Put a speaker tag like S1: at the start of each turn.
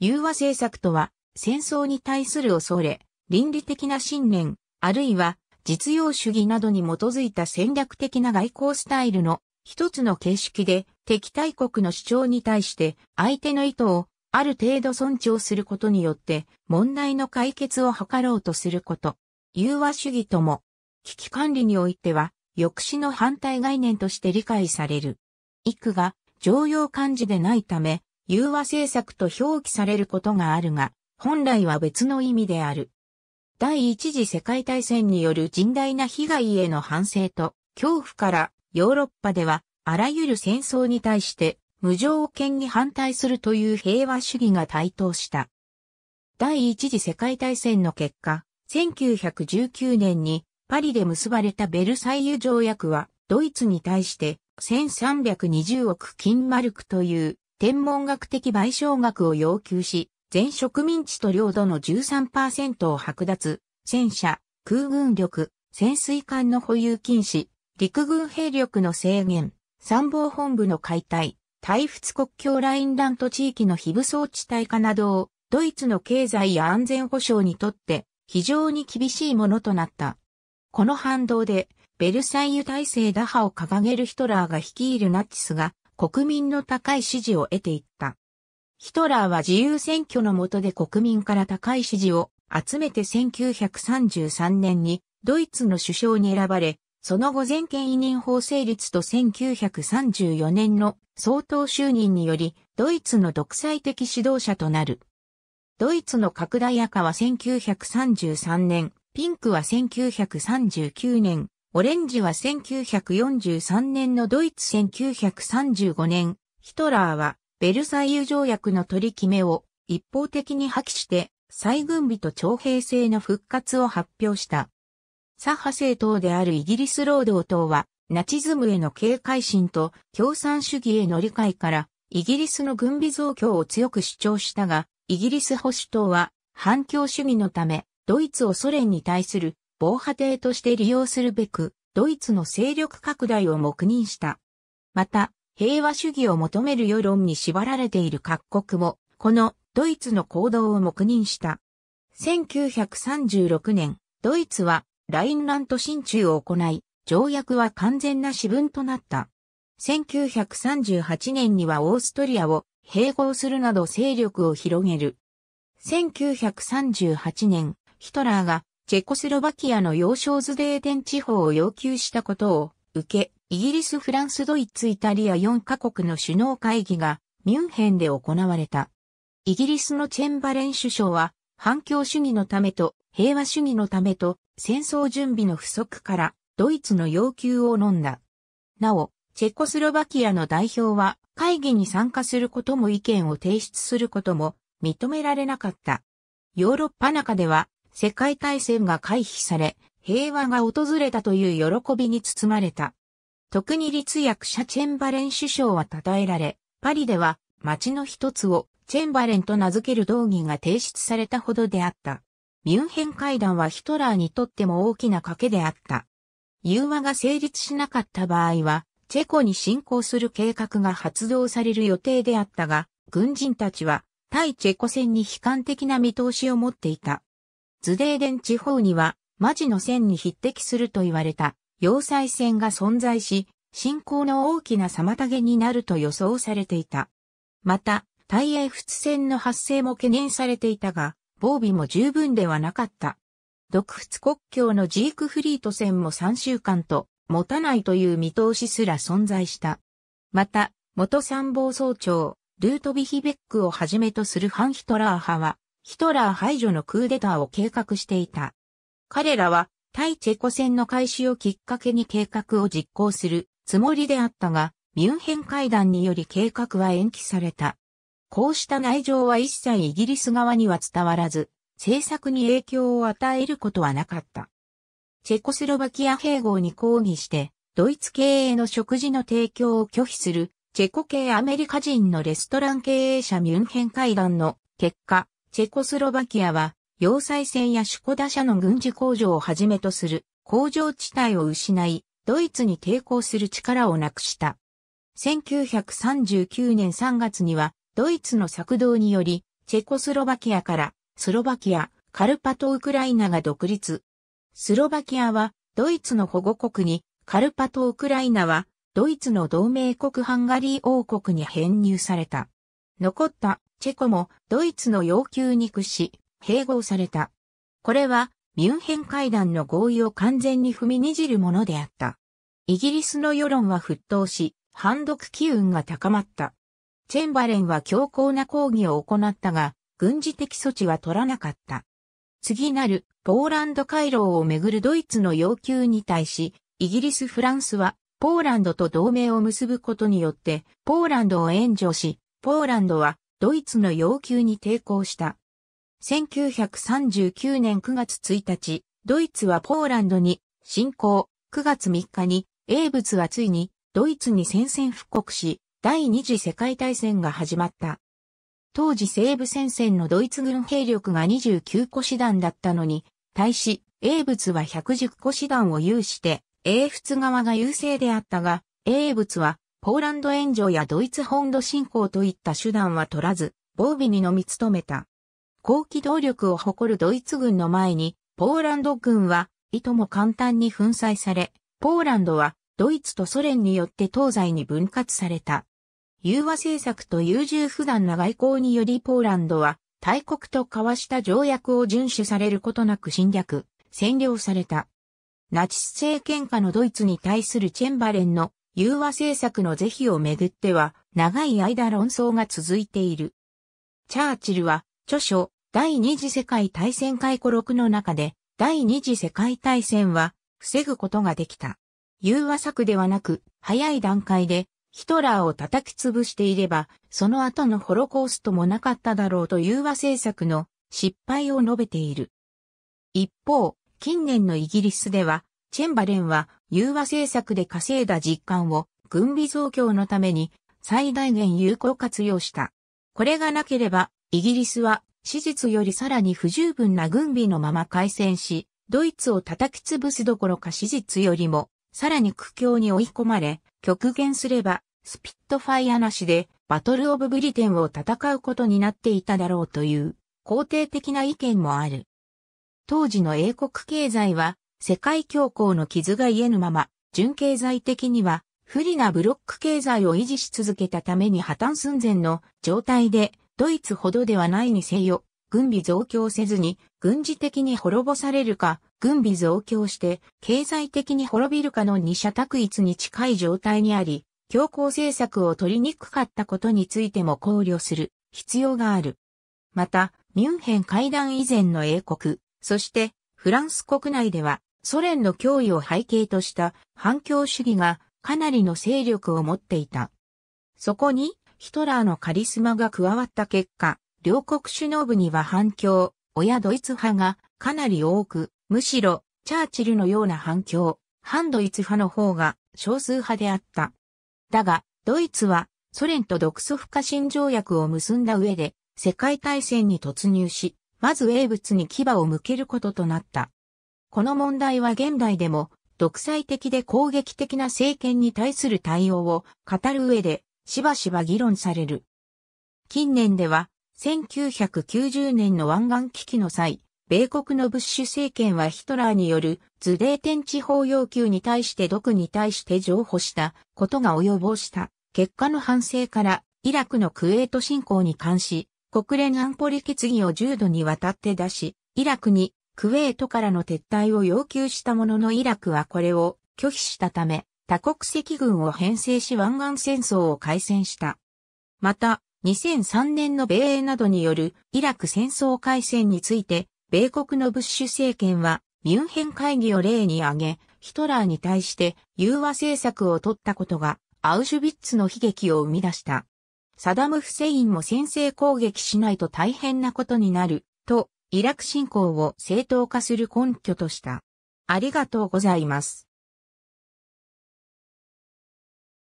S1: 融和政策とは、戦争に対する恐れ、倫理的な信念、あるいは実用主義などに基づいた戦略的な外交スタイルの一つの形式で敵対国の主張に対して相手の意図をある程度尊重することによって問題の解決を図ろうとすること。融和主義とも、危機管理においては抑止の反対概念として理解される。幾が常用漢字でないため、融和政策と表記されることがあるが、本来は別の意味である。第一次世界大戦による甚大な被害への反省と恐怖からヨーロッパではあらゆる戦争に対して無条件に反対するという平和主義が台頭した。第一次世界大戦の結果、1919年にパリで結ばれたベルサイユ条約はドイツに対して1320億金マルクという天文学的賠償額を要求し、全植民地と領土の13%を剥奪、戦車、空軍力、潜水艦の保有禁止、陸軍兵力の制限、参謀本部の解体、退仏国境ラインラント地域の非武装地帯化などを、ドイツの経済や安全保障にとって非常に厳しいものとなった。この反動で、ベルサイユ体制打破を掲げるヒトラーが率いるナチスが国民の高い支持を得ていった。ヒトラーは自由選挙の下で国民から高い支持を集めて1933年にドイツの首相に選ばれ、その後全権委任法成立と1934年の総統就任により、ドイツの独裁的指導者となる。ドイツの拡大赤は1933年、ピンクは1939年、オレンジは1943年のドイツ1935年、ヒトラーはベルサイユ条約の取り決めを一方的に破棄して再軍備と徴兵制の復活を発表した。左派政党であるイギリス労働党はナチズムへの警戒心と共産主義への理解からイギリスの軍備増強を強く主張したが、イギリス保守党は反共主義のため、ドイツをソ連に対する防波堤として利用するべく、ドイツの勢力拡大を黙認した。また、平和主義を求める世論に縛られている各国も、このドイツの行動を黙認した。1936年、ドイツはラインラント進駐を行い、条約は完全な私文となった。1938年にはオーストリアを併合するなど勢力を広げる。1938年、ヒトラーがチェコスロバキアの要衝ズデーテン地方を要求したことを受け、イギリス、フランス、ドイツ、イタリア4カ国の首脳会議がミュンヘンで行われた。イギリスのチェンバレン首相は、反共主義のためと平和主義のためと戦争準備の不足からドイツの要求を飲んだ。なお、チェコスロバキアの代表は会議に参加することも意見を提出することも認められなかった。ヨーロッパ中では世界大戦が回避され、平和が訪れたという喜びに包まれた。特に立役者チェンバレン首相は称えられ、パリでは街の一つをチェンバレンと名付ける道義が提出されたほどであった。ミュンヘン会談はヒトラーにとっても大きな賭けであった。融和が成立しなかった場合は、チェコに侵攻する計画が発動される予定であったが、軍人たちは対チェコ戦に悲観的な見通しを持っていた。ズデーデン地方には、マジの線に匹敵すると言われた、要塞線が存在し、進行の大きな妨げになると予想されていた。また、大英仏戦の発生も懸念されていたが、防備も十分ではなかった。独仏国境のジークフリート戦も3週間と、持たないという見通しすら存在した。また、元参謀総長、ルートビヒベックをはじめとする反ヒトラー派は、ヒトラー排除のクーデターを計画していた。彼らは対チェコ戦の開始をきっかけに計画を実行するつもりであったが、ミュンヘン会談により計画は延期された。こうした内情は一切イギリス側には伝わらず、政策に影響を与えることはなかった。チェコスロバキア併合に抗議して、ドイツ経営の食事の提供を拒否する、チェコ系アメリカ人のレストラン経営者ミュンヘン会談の結果、チェコスロバキアは、要塞船やシュコダ社の軍事工場をはじめとする工場地帯を失い、ドイツに抵抗する力をなくした。1939年3月には、ドイツの策動により、チェコスロバキアから、スロバキア、カルパト・ウクライナが独立。スロバキアは、ドイツの保護国に、カルパト・ウクライナは、ドイツの同盟国ハンガリー王国に編入された。残ったチェコもドイツの要求に屈し、併合された。これはミュンヘン会談の合意を完全に踏みにじるものであった。イギリスの世論は沸騰し、反独機運が高まった。チェンバレンは強硬な抗議を行ったが、軍事的措置は取らなかった。次なるポーランド回廊をめぐるドイツの要求に対し、イギリス・フランスはポーランドと同盟を結ぶことによって、ポーランドを援助し、ポーランドはドイツの要求に抵抗した。1939年9月1日、ドイツはポーランドに侵攻、9月3日に、英仏はついにドイツに戦線復刻し、第二次世界大戦が始まった。当時西部戦線のドイツ軍兵力が29個師団だったのに、対し、英仏は110個師団を有して、英仏側が優勢であったが、英仏はポーランド援助やドイツ本土侵攻といった手段は取らず、防備にのみ努めた。高機動力を誇るドイツ軍の前に、ポーランド軍は、いとも簡単に粉砕され、ポーランドは、ドイツとソ連によって東西に分割された。融和政策と優柔不断な外交によりポーランドは、大国と交わした条約を遵守されることなく侵略、占領された。ナチス政権下のドイツに対するチェンバレンの融和政策の是非をめぐっては、長い間論争が続いている。チャーチルは、著書、第二次世界大戦回顧録の中で、第二次世界大戦は、防ぐことができた。融和策ではなく、早い段階で、ヒトラーを叩き潰していれば、その後のホロコーストもなかっただろうと融和政策の失敗を述べている。一方、近年のイギリスでは、チェンバレンは融和政策で稼いだ実感を軍備増強のために最大限有効活用した。これがなければ、イギリスは史実よりさらに不十分な軍備のまま開戦し、ドイツを叩き潰すどころか史実よりも、さらに苦境に追い込まれ、極限すれば、スピットファイアなしで、バトルオブブリテンを戦うことになっていただろうという、肯定的な意見もある。当時の英国経済は、世界恐慌の傷が癒えぬまま、純経済的には不利なブロック経済を維持し続けたために破綻寸前の状態で、ドイツほどではないにせよ、軍備増強せずに、軍事的に滅ぼされるか、軍備増強して、経済的に滅びるかの二者択一に近い状態にあり、強硬政策を取りにくかったことについても考慮する必要がある。また、ミュンヘン会談以前の英国、そしてフランス国内ではソ連の脅威を背景とした反共主義がかなりの勢力を持っていた。そこにヒトラーのカリスマが加わった結果、両国首脳部には反共、親ドイツ派がかなり多く、むしろチャーチルのような反共、反ドイツ派の方が少数派であった。だが、ドイツはソ連と独ソ不可侵条約を結んだ上で世界大戦に突入し、まず英仏に牙を向けることとなった。この問題は現代でも、独裁的で攻撃的な政権に対する対応を語る上で、しばしば議論される。近年では、1990年の湾岸危機の際、米国のブッシュ政権はヒトラーによるズデーテン地方要求に対して毒に対して譲歩したことが及ぼした結果の反省からイラクのクウェート侵攻に関し国連安保理決議を重度にわたって出しイラクにクウェートからの撤退を要求したもののイラクはこれを拒否したため、多国籍軍を編成し湾岸戦争を開戦した。また、2003年の米英などによるイラク戦争開戦について、米国のブッシュ政権はミュンヘン会議を例に挙げ、ヒトラーに対して融和政策を取ったことがアウシュビッツの悲劇を生み出した。サダム・フセインも先制攻撃しないと大変なことになる、とイラク侵攻を正当化する根拠とした。ありがとうございます。